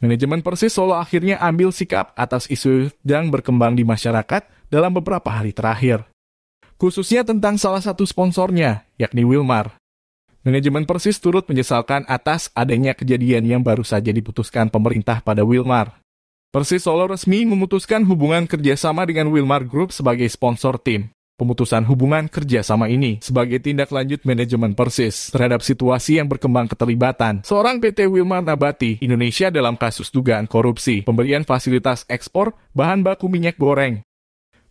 Manajemen Persis Solo akhirnya ambil sikap atas isu yang berkembang di masyarakat dalam beberapa hari terakhir. Khususnya tentang salah satu sponsornya, yakni Wilmar. Manajemen Persis turut menyesalkan atas adanya kejadian yang baru saja diputuskan pemerintah pada Wilmar. Persis Solo resmi memutuskan hubungan kerjasama dengan Wilmar Group sebagai sponsor tim pemutusan hubungan kerjasama ini sebagai tindak lanjut manajemen Persis terhadap situasi yang berkembang keterlibatan seorang PT Wilmar Nabati Indonesia dalam kasus dugaan korupsi pemberian fasilitas ekspor bahan baku minyak goreng.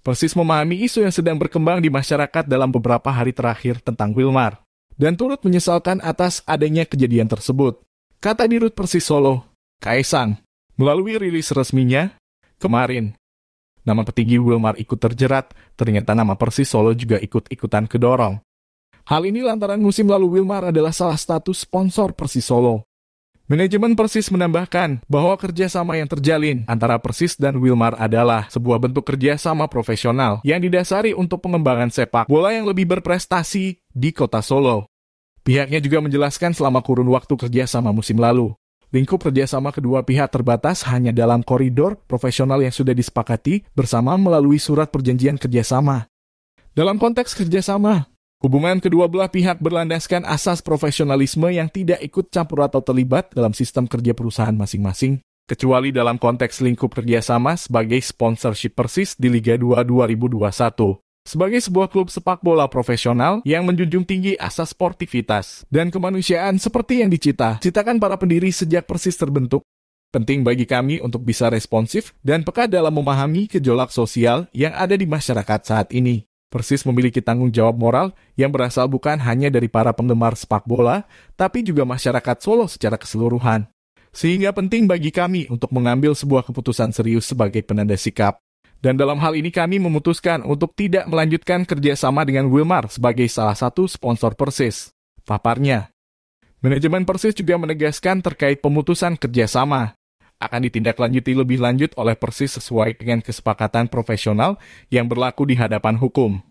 Persis memahami isu yang sedang berkembang di masyarakat dalam beberapa hari terakhir tentang Wilmar dan turut menyesalkan atas adanya kejadian tersebut. Kata Dirut Persis Solo, Kaisang, melalui rilis resminya, kemarin Nama petinggi Wilmar ikut terjerat, ternyata nama Persis Solo juga ikut-ikutan kedorong. Hal ini lantaran musim lalu Wilmar adalah salah satu sponsor Persis Solo. Manajemen Persis menambahkan bahwa kerjasama yang terjalin antara Persis dan Wilmar adalah sebuah bentuk kerjasama profesional yang didasari untuk pengembangan sepak bola yang lebih berprestasi di kota Solo. Pihaknya juga menjelaskan selama kurun waktu kerjasama musim lalu, Lingkup kerjasama kedua pihak terbatas hanya dalam koridor profesional yang sudah disepakati bersama melalui surat perjanjian kerjasama. Dalam konteks kerjasama, hubungan kedua belah pihak berlandaskan asas profesionalisme yang tidak ikut campur atau terlibat dalam sistem kerja perusahaan masing-masing, kecuali dalam konteks lingkup kerjasama sebagai sponsorship persis di Liga 2 2021 sebagai sebuah klub sepak bola profesional yang menjunjung tinggi asas sportivitas dan kemanusiaan seperti yang dicita citakan para pendiri sejak persis terbentuk. Penting bagi kami untuk bisa responsif dan peka dalam memahami kejolak sosial yang ada di masyarakat saat ini. Persis memiliki tanggung jawab moral yang berasal bukan hanya dari para penggemar sepak bola, tapi juga masyarakat Solo secara keseluruhan. Sehingga penting bagi kami untuk mengambil sebuah keputusan serius sebagai penanda sikap. Dan dalam hal ini kami memutuskan untuk tidak melanjutkan kerjasama dengan Wilmar sebagai salah satu sponsor Persis. Paparnya. Manajemen Persis juga menegaskan terkait pemutusan kerjasama. Akan ditindaklanjuti lebih lanjut oleh Persis sesuai dengan kesepakatan profesional yang berlaku di hadapan hukum.